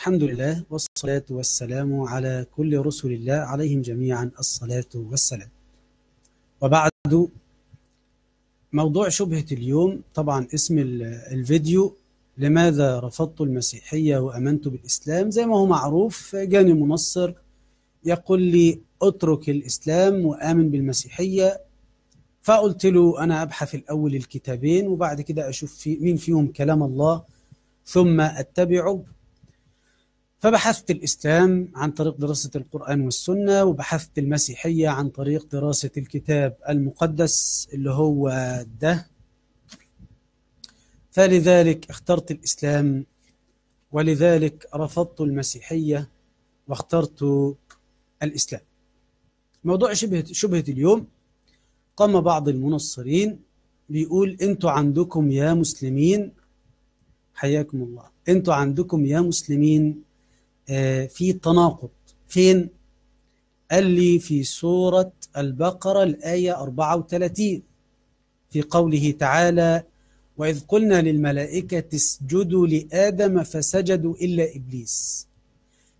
الحمد لله والصلاة والسلام على كل رسل الله عليهم جميعا الصلاة والسلام وبعد موضوع شبهة اليوم طبعا اسم الفيديو لماذا رفضت المسيحية وأمنت بالإسلام زي ما هو معروف جاني منصر يقول لي اترك الإسلام وآمن بالمسيحية فقلت له أنا أبحث الأول الكتابين وبعد كده أشوف في مين فيهم كلام الله ثم أتبعه فبحثت الإسلام عن طريق دراسة القرآن والسنة وبحثت المسيحية عن طريق دراسة الكتاب المقدس اللي هو ده فلذلك اخترت الإسلام ولذلك رفضت المسيحية واخترت الإسلام موضوع شبهة, شبهة اليوم قام بعض المنصرين بيقول انتوا عندكم يا مسلمين حياكم الله انتوا عندكم يا مسلمين آه، في تناقض فين قال لي في سورة البقرة الآية 34 في قوله تعالى وإذ قلنا للملائكة اسجدوا لآدم فسجدوا إلا إبليس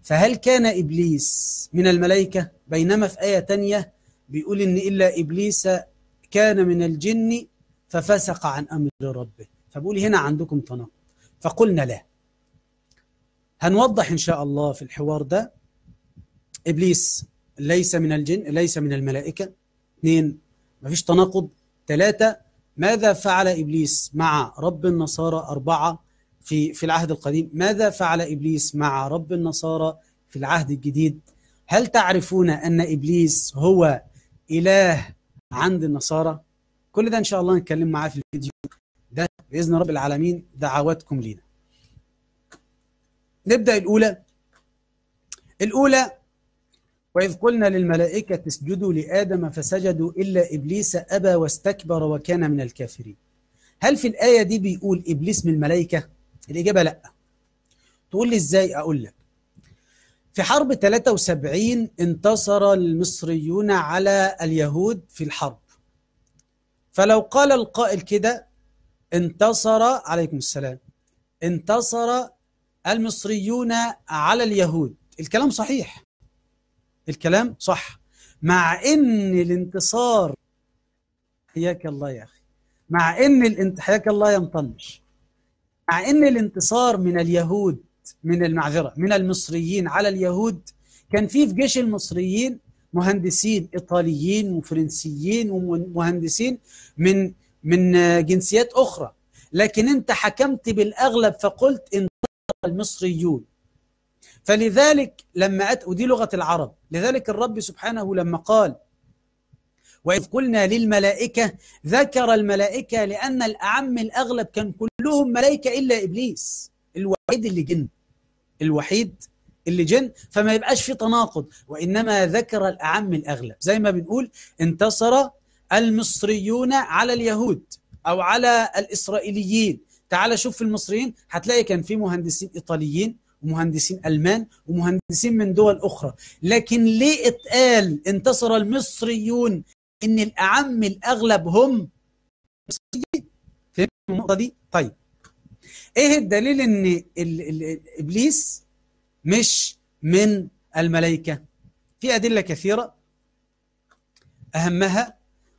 فهل كان إبليس من الملائكة بينما في آية تانية بيقول إن إلا إبليس كان من الجن ففسق عن أمر ربه فبقول هنا عندكم تناقض فقلنا لا هنوضح إن شاء الله في الحوار ده إبليس ليس من الجن ليس من الملائكة اثنين مفيش تناقض ثلاثة ماذا فعل إبليس مع رب النصارى أربعة في في العهد القديم ماذا فعل إبليس مع رب النصارى في العهد الجديد هل تعرفون أن إبليس هو إله عند النصارى كل ده إن شاء الله نتكلم معاه في الفيديو ده بإذن رب العالمين دعواتكم لينا نبدأ الأولى الأولى وإذ قلنا للملائكة اسجدوا لآدم فسجدوا إلا إبليس أبى واستكبر وكان من الكافرين هل في الآية دي بيقول إبليس من الملائكة؟ الإجابة لأ تقول لي إزاي أقول لك في حرب 73 انتصر المصريون على اليهود في الحرب فلو قال القائل كده انتصر عليكم السلام انتصر المصريون على اليهود الكلام صحيح الكلام صح مع ان الانتصار حياك الله يا اخي مع ان الانت... حياك الله يا مطنش مع ان الانتصار من اليهود من المعذره من المصريين على اليهود كان في في جيش المصريين مهندسين ايطاليين وفرنسيين ومهندسين من من جنسيات اخرى لكن انت حكمت بالاغلب فقلت إن المصريون فلذلك لما أت... ودي لغة العرب لذلك الرب سبحانه لما قال وإذ قلنا للملائكة ذكر الملائكة لأن الأعم الأغلب كان كلهم ملائكة إلا إبليس الوحيد اللي جن الوحيد اللي جن فما يبقاش في تناقض وإنما ذكر الأعم الأغلب زي ما بنقول انتصر المصريون على اليهود أو على الإسرائيليين تعال شوف في المصريين هتلاقي كان في مهندسين ايطاليين ومهندسين المان ومهندسين من دول اخرى لكن ليه اتقال انتصر المصريون ان الاعم الاغلب هم مصريين فهمت النقطه دي طيب ايه الدليل ان الـ الـ الـ ابليس مش من الملائكه في ادله كثيره اهمها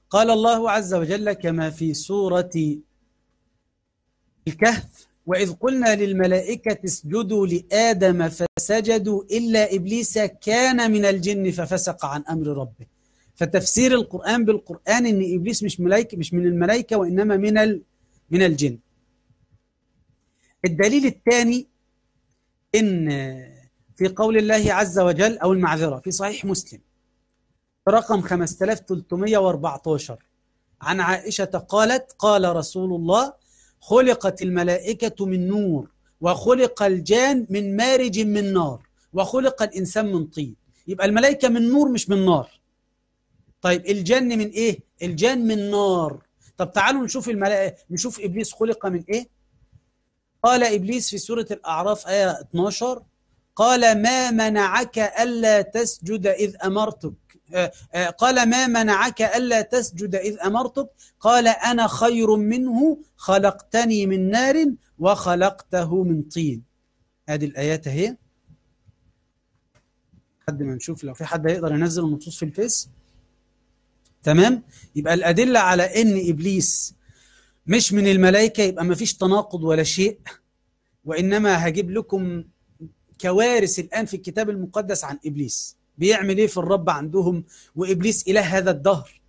قال الله عز وجل كما في سوره الكهف وإذ قلنا للملائكة اسجدوا لآدم فسجدوا إلا إبليس كان من الجن ففسق عن أمر ربه فتفسير القرآن بالقرآن إن إبليس مش ملائكة مش من الملائكة وإنما من من الجن الدليل الثاني إن في قول الله عز وجل أو المعذرة في صحيح مسلم رقم 5314 عن عائشة قالت قال رسول الله خلقت الملائكة من نور وخلق الجان من مارج من نار وخلق الإنسان من طين يبقى الملائكة من نور مش من نار طيب الجن من إيه؟ الجن من نار طب تعالوا نشوف الملائكة نشوف إبليس خلق من إيه؟ قال إبليس في سورة الأعراف آية 12 قال ما منعك ألا تسجد إذ أمرتك آه، آه، قال ما منعك ألا تسجد إذ أمرتك قال أنا خير منه خلقتني من نار وخلقته من طين هذه الآيات أهي حد ما نشوف لو في حد هيقدر ينزل النصوص في الفيس تمام يبقى الأدلة على إن إبليس مش من الملائكة يبقى ما فيش تناقض ولا شيء وإنما هجيب لكم كوارث الآن في الكتاب المقدس عن إبليس بيعمل ايه في الرب عندهم وابليس اله هذا الدهر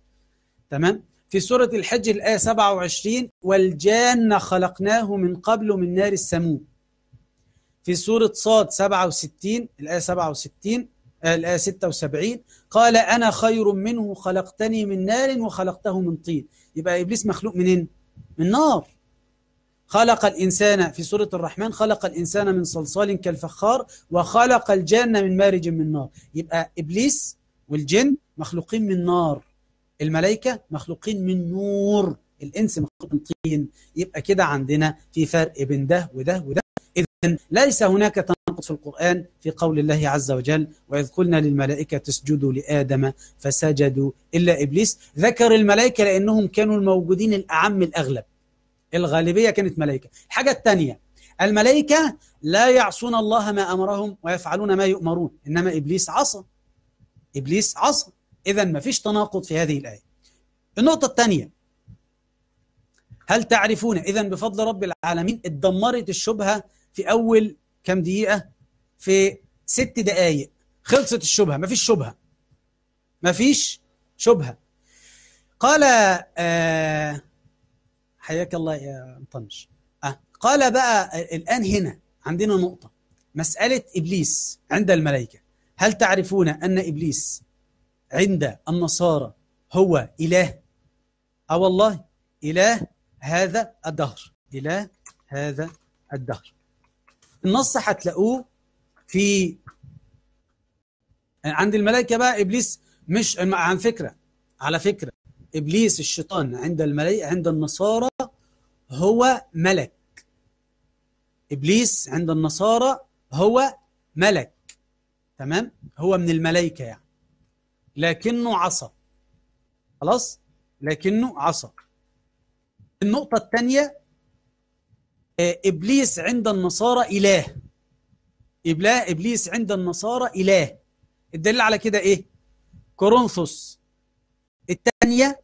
تمام في سوره الحج الايه 27 والجان خلقناه من قبل من نار السموم في سوره صاد 67 الايه 67 آه، الآية 76 قال أنا خير منه خلقتني من نار وخلقته من طين يبقى إبليس مخلوق منين؟ من نار خلق الإنسان في سورة الرحمن خلق الإنسان من صلصال كالفخار وخلق الجنة من مارج من نار يبقى إبليس والجن مخلوقين من نار الملائكة مخلوقين من نور الإنس مخلوق من طين يبقى كده عندنا في فرق بين ده وده وده إذن ليس هناك تناقض في القرآن في قول الله عز وجل وإذ قلنا للملائكة تسجدوا لآدم فسجدوا إلا إبليس ذكر الملائكة لأنهم كانوا الموجودين الأعم الأغلب الغالبية كانت ملائكة الحاجة الثانية الملائكة لا يعصون الله ما أمرهم ويفعلون ما يؤمرون إنما إبليس عصى إبليس عصى إذا ما فيش تناقض في هذه الآية النقطة الثانية هل تعرفون إذا بفضل رب العالمين اتدمرت الشبهة في أول كم دقيقة في ست دقايق خلصت الشبهة ما فيش شبهة ما فيش شبهة قال آه حياك الله يا مطنش آه. قال بقى الآن هنا عندنا نقطة مسألة إبليس عند الملائكة هل تعرفون أن إبليس عند النصارى هو إله أو آه، والله إله هذا الدهر إله هذا الدهر النص هتلاقوه في عند الملائكة بقى إبليس مش عن فكرة على فكرة ابليس الشيطان عند الملائكه عند النصارى هو ملك ابليس عند النصارى هو ملك تمام هو من الملائكه يعني لكنه عصى خلاص لكنه عصى النقطه الثانيه آه، ابليس عند النصارى اله إبلا إبليس عند النصارى إله الدليل على كده إيه؟ كورنثوس الثانية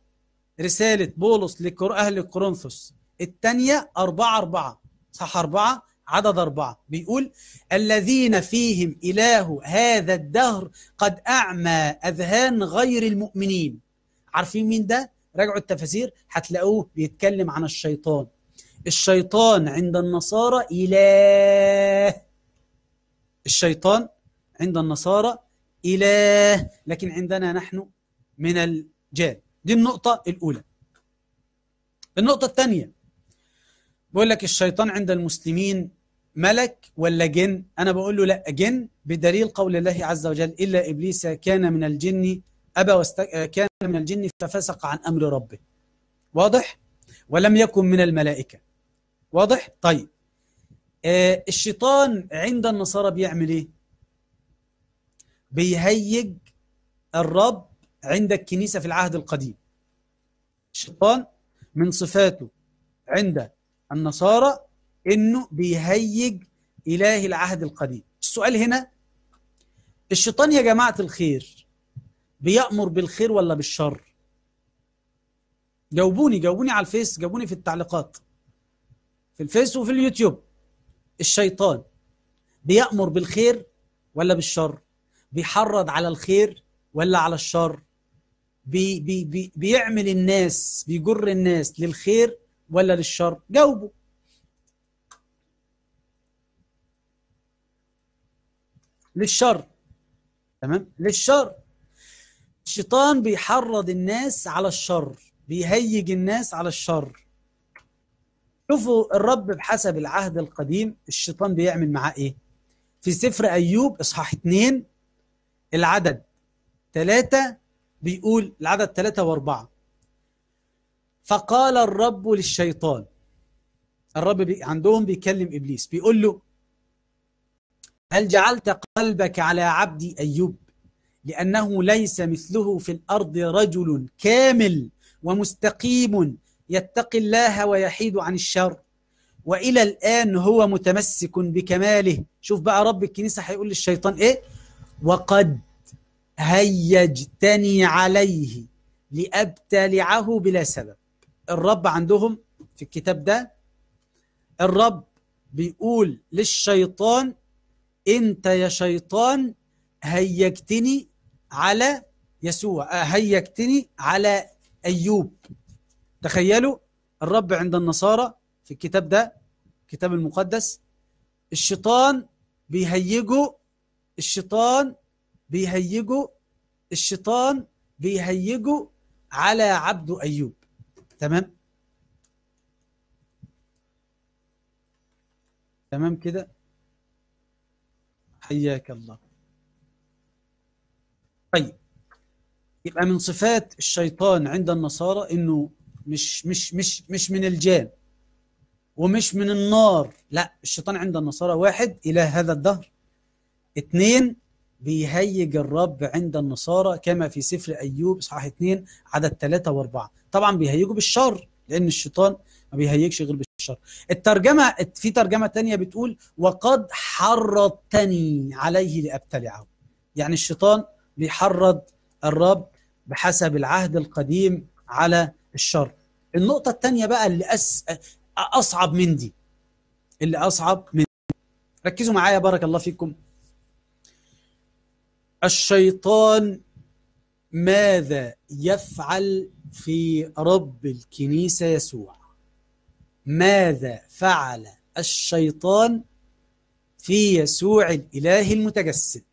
رسالة بولس لأهل كورنثوس الثانية أربعة أربعة صح أربعة عدد أربعة بيقول الذين فيهم إله هذا الدهر قد أعمى أذهان غير المؤمنين عارفين مين ده؟ راجعوا التفاسير هتلاقوه بيتكلم عن الشيطان الشيطان عند النصارى إله الشيطان عند النصارى إله لكن عندنا نحن من جاء دي النقطة الأولى النقطة الثانية بقول لك الشيطان عند المسلمين ملك ولا جن أنا بقول له لا جن بدليل قول الله عز وجل إلا إبليس كان من الجن أبى واست... كان من الجن ففسق عن أمر ربه واضح ولم يكن من الملائكة واضح طيب آه الشيطان عند النصارى بيعمل إيه بيهيج الرب عند الكنيسة في العهد القديم الشيطان من صفاته عند النصارى انه بيهيج اله العهد القديم السؤال هنا الشيطان يا جماعة الخير بيأمر بالخير ولا بالشر جاوبوني جاوبوني على الفيس جاوبوني في التعليقات في الفيس وفي اليوتيوب الشيطان بيأمر بالخير ولا بالشر بيحرض على الخير ولا على الشر بي بي بيعمل الناس بيجر الناس للخير ولا للشر جاوبوا للشر تمام للشر الشيطان بيحرض الناس على الشر بيهيج الناس على الشر شوفوا الرب بحسب العهد القديم الشيطان بيعمل معاه ايه في سفر ايوب اصحاح 2 العدد 3 بيقول العدد ثلاثة واربعة فقال الرب للشيطان الرب بي عندهم بيكلم إبليس بيقول له هل جعلت قلبك على عبدي أيوب لأنه ليس مثله في الأرض رجل كامل ومستقيم يتقي الله ويحيد عن الشر وإلى الآن هو متمسك بكماله شوف بقى رب الكنيسة هيقول للشيطان إيه وقد هيجتني عليه لأبتلعه بلا سبب الرب عندهم في الكتاب ده الرب بيقول للشيطان انت يا شيطان هيجتني على يسوع آه، هيجتني على ايوب تخيلوا الرب عند النصارى في الكتاب ده الكتاب المقدس الشيطان بيهيجه الشيطان بيهيجوا الشيطان بيهيجوا على عبده أيوب تمام تمام كده حياك الله طيب يبقى من صفات الشيطان عند النصارى انه مش مش مش مش من الجان ومش من النار لا الشيطان عند النصارى واحد إله هذا الدهر اثنين بيهيج الرب عند النصارى كما في سفر أيوب إصحاح 2 عدد 3 و4 طبعا بيهيجوا بالشر لأن الشيطان ما بيهيجش غير بالشر الترجمة في ترجمة تانية بتقول وقد حرضتني عليه لأبتلعه يعني الشيطان بيحرض الرب بحسب العهد القديم على الشر النقطة الثانية بقى اللي أس... أصعب من دي اللي أصعب من دي. ركزوا معايا بارك الله فيكم الشيطان ماذا يفعل في رب الكنيسة يسوع ماذا فعل الشيطان في يسوع الإله المتجسد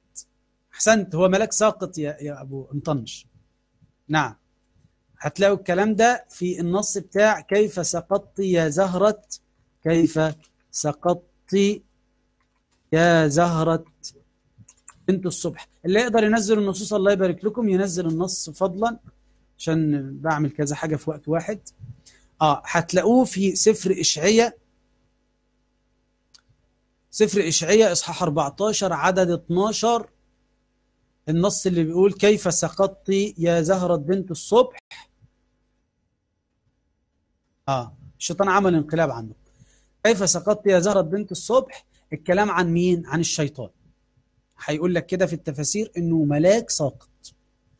أحسنت هو ملك ساقط يا, يا أبو مطنش نعم هتلاقوا الكلام ده في النص بتاع كيف سقطت يا زهرة كيف سقطت يا زهرة انتوا الصبح اللي يقدر ينزل النصوص الله يبارك لكم ينزل النص فضلا عشان بعمل كذا حاجة في وقت واحد اه هتلاقوه في سفر إشعية سفر إشعية إصحاح 14 عدد 12 النص اللي بيقول كيف سقطت يا زهرة بنت الصبح اه الشيطان عمل انقلاب عنه كيف سقطت يا زهرة بنت الصبح الكلام عن مين عن الشيطان هيقول لك كده في التفاسير انه ملاك ساقط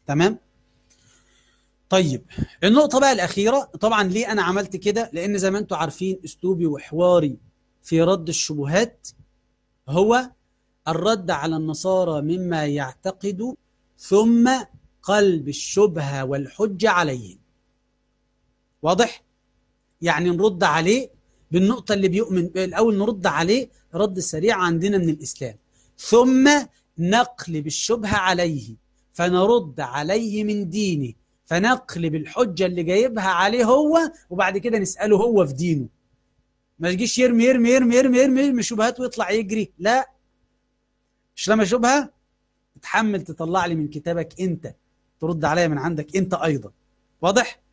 تمام طيب النقطة بقى الأخيرة طبعا ليه أنا عملت كده لأن زي ما أنتم عارفين أسلوبي وحواري في رد الشبهات هو الرد على النصارى مما يعتقد ثم قلب الشبهة والحجة عليهم واضح؟ يعني نرد عليه بالنقطة اللي بيؤمن الأول نرد عليه رد سريع عندنا من الإسلام ثم نقلب الشبهة عليه فنرد عليه من دينه فنقلب الحجة اللي جايبها عليه هو وبعد كده نسأله هو في دينه ما تجيش يرمي يرمي يرمي يرمي يرمي, يرمي شبهات ويطلع يجري لا مش لما شبهة تحمل تطلع لي من كتابك انت ترد عليا من عندك انت ايضا واضح؟